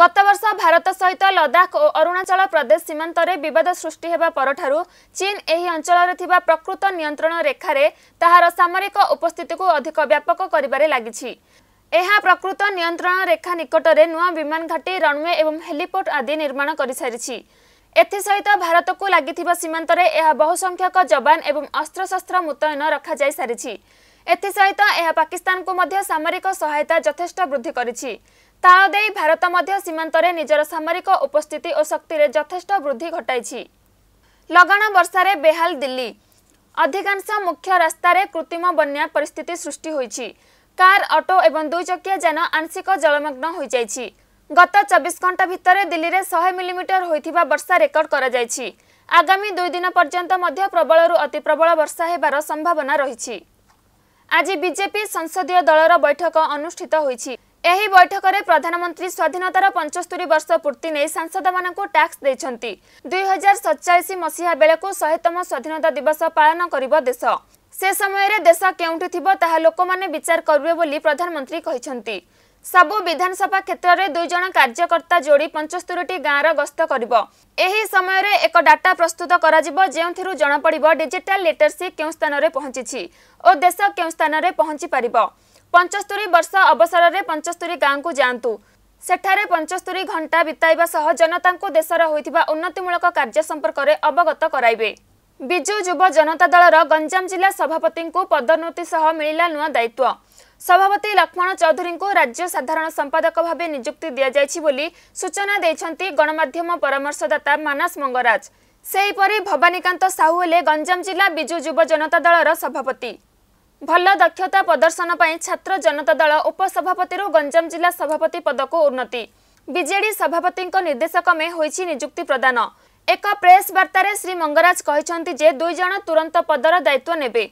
ଗତବର୍ଷ ଭାରତ ସହିତ ଲଦାଖ ଓ ଅରୁଣାଚଳ ପ୍ରଦେଶ ସୀମାନ୍ତରେ ବିବାଦ ସୃଷ୍ଟି ହେବା ପରଠାରୁ ଚୀନ ଏହି ଅଞ୍ଚଳରେ ଥିବା ପ୍ରକୃତ ନିୟନ୍ତ୍ରଣ ରେଖାରେ ତାହାର ସାମରିକ ଉପସ୍ଥିତିକୁ ଅଧିକ ବ୍ୟାପକ କରିବାରେ ଲାଗିଛି ଏହା ପ୍ରକୃତ ନିୟନ୍ତ୍ରଣ ରେଖା ନିକଟରେ ନୂଆ ବିମାନ ଘାଟି ରନୱେ ଏବଂ ହେଲିପୋର୍ଟ ଆଦି ନିର୍ମାଣ କରିସାରିଛି ଏଥିସହିତ ଭାରତକୁ ଲାଗିଥିବା ସୀମାନ୍ତରେ ଏହା ବହୁସଂଖ୍ୟକ ଯବାନ ଏବଂ ଅସ୍ତ୍ରଶସ୍ତ୍ର ମୁତୟନ ରଖାଯାଇସାରିଛି ଏଥିସହିତ ଏହା ପାକିସ୍ତାନକୁ ମଧ୍ୟ ସାମରିକ ସହାୟତା ଯଥେଷ୍ଟ ବୃଦ୍ଧି କରିଛି ତାଳ ଦେଇ ଭାରତ ମଧ୍ୟ ସୀମାନ୍ତରେ ନିଜର ସାମରିକ ଉପସ୍ଥିତି ଓ ଶକ୍ତିରେ ଯଥେଷ୍ଟ ବୃଦ୍ଧି ଘଟାଇଛି ଲଗାଣ ବର୍ଷାରେ ବେହାଲ ଦିଲ୍ଲୀ ଅଧିକାଂଶ ମୁଖ୍ୟ ରାସ୍ତାରେ କୃତିମ ବନ୍ୟା ପରିସ୍ଥିତି ସୃଷ୍ଟି ହୋଇଛି କାର୍ ଅଟୋ ଏବଂ ଦୁଇଚକିଆ ଯାନ ଆଂଶିକ ଜଳମଗ୍ନ ହୋଇଯାଇଛି ଗତ ଚବିଶ ଘଣ୍ଟା ଭିତରେ ଦିଲ୍ଲୀରେ ଶହେ ମିଲିମିଟର ହୋଇଥିବା ବର୍ଷା ରେକର୍ଡ କରାଯାଇଛି ଆଗାମୀ ଦୁଇ ଦିନ ପର୍ଯ୍ୟନ୍ତ ମଧ୍ୟ ପ୍ରବଳରୁ ଅତି ପ୍ରବଳ ବର୍ଷା ହେବାର ସମ୍ଭାବନା ରହିଛି ଆଜି ବିଜେପି ସଂସଦୀୟ ଦଳର ବୈଠକ ଅନୁଷ୍ଠିତ ହୋଇଛି ଏହି ବୈଠକରେ ପ୍ରଧାନମନ୍ତ୍ରୀ ସ୍ୱାଧୀନତାର ପଞ୍ଚସ୍ତରୀ ବର୍ଷ ପୂର୍ତ୍ତି ନେଇ ସାଂସଦମାନଙ୍କୁ ଟ୍ୟାକ୍ସ ଦେଇଛନ୍ତି ଦୁଇହଜାର ସତଚାଳିଶ ମସିହା ବେଳକୁ ଶହେତମ ସ୍ୱାଧୀନତା ଦିବସ ପାଳନ କରିବ ଦେଶ ସେ ସମୟରେ ଦେଶ କେଉଁଠି ଥିବ ତାହା ଲୋକମାନେ ବିଚାର କରିବେ ବୋଲି ପ୍ରଧାନମନ୍ତ୍ରୀ କହିଛନ୍ତି ସବୁ ବିଧାନସଭା କ୍ଷେତ୍ରରେ ଦୁଇଜଣ କାର୍ଯ୍ୟକର୍ତ୍ତା ଯୋଡ଼ି ପଞ୍ଚସ୍ତରୀଟି ଗାଁର ଗସ୍ତ କରିବ ଏହି ସମୟରେ ଏକ ଡାଟା ପ୍ରସ୍ତୁତ କରାଯିବ ଯେଉଁଥିରୁ ଜଣାପଡ଼ିବ ଡିଜିଟାଲ ଲିଟରସି କେଉଁ ସ୍ଥାନରେ ପହଞ୍ଚିଛି ଓ ଦେଶ କେଉଁ ସ୍ଥାନରେ ପହଞ୍ଚି ପାରିବ ପଞ୍ଚସ୍ତରୀ ବର୍ଷ ଅବସରରେ ପଞ୍ଚସ୍ତରୀ ଗାଁକୁ ଯାଆନ୍ତୁ ସେଠାରେ ପଞ୍ଚସ୍ତରୀ ଘଣ୍ଟା ବିତାଇବା ସହ ଜନତାଙ୍କୁ ଦେଶର ହୋଇଥିବା ଉନ୍ନତିମୂଳକ କାର୍ଯ୍ୟ ସମ୍ପର୍କରେ ଅବଗତ କରାଇବେ ବିଜୁ ଯୁବ ଜନତା ଦଳର ଗଞ୍ଜାମ ଜିଲ୍ଲା ସଭାପତିଙ୍କୁ ପଦୋନ୍ନତି ସହ ମିଳିଲା ନୂଆ ଦାୟିତ୍ୱ ସଭାପତି ଲକ୍ଷ୍ମଣ ଚୌଧୁରୀଙ୍କୁ ରାଜ୍ୟ ସାଧାରଣ ସମ୍ପାଦକ ଭାବେ ନିଯୁକ୍ତି ଦିଆଯାଇଛି ବୋଲି ସୂଚନା ଦେଇଛନ୍ତି ଗଣମାଧ୍ୟମ ପରାମର୍ଶଦାତା ମାନସ ମଙ୍ଗରାଜ ସେହିପରି ଭବାନୀକାନ୍ତ ସାହୁ ହେଲେ ଗଞ୍ଜାମ ଜିଲ୍ଲା ବିଜୁ ଯୁବ ଜନତା ଦଳର ସଭାପତି ଭଲ ଦକ୍ଷତା ପ୍ରଦର୍ଶନ ପାଇଁ ଛାତ୍ର ଜନତା ଦଳ ଉପସଭାପତିରୁ ଗଞ୍ଜାମ ଜିଲ୍ଲା ସଭାପତି ପଦକୁ ଉନ୍ନତି ବିଜେଡି ସଭାପତିଙ୍କ ନିର୍ଦ୍ଦେଶକ୍ରମେ ହୋଇଛି ନିଯୁକ୍ତି ପ୍ରଦାନ ଏକ ପ୍ରେସ୍ ବାର୍ତ୍ତାରେ ଶ୍ରୀ ମଙ୍ଗରାଜ କହିଛନ୍ତି ଯେ ଦୁଇ ଜଣ ତୁରନ୍ତ ପଦର ଦାୟିତ୍ୱ ନେବେ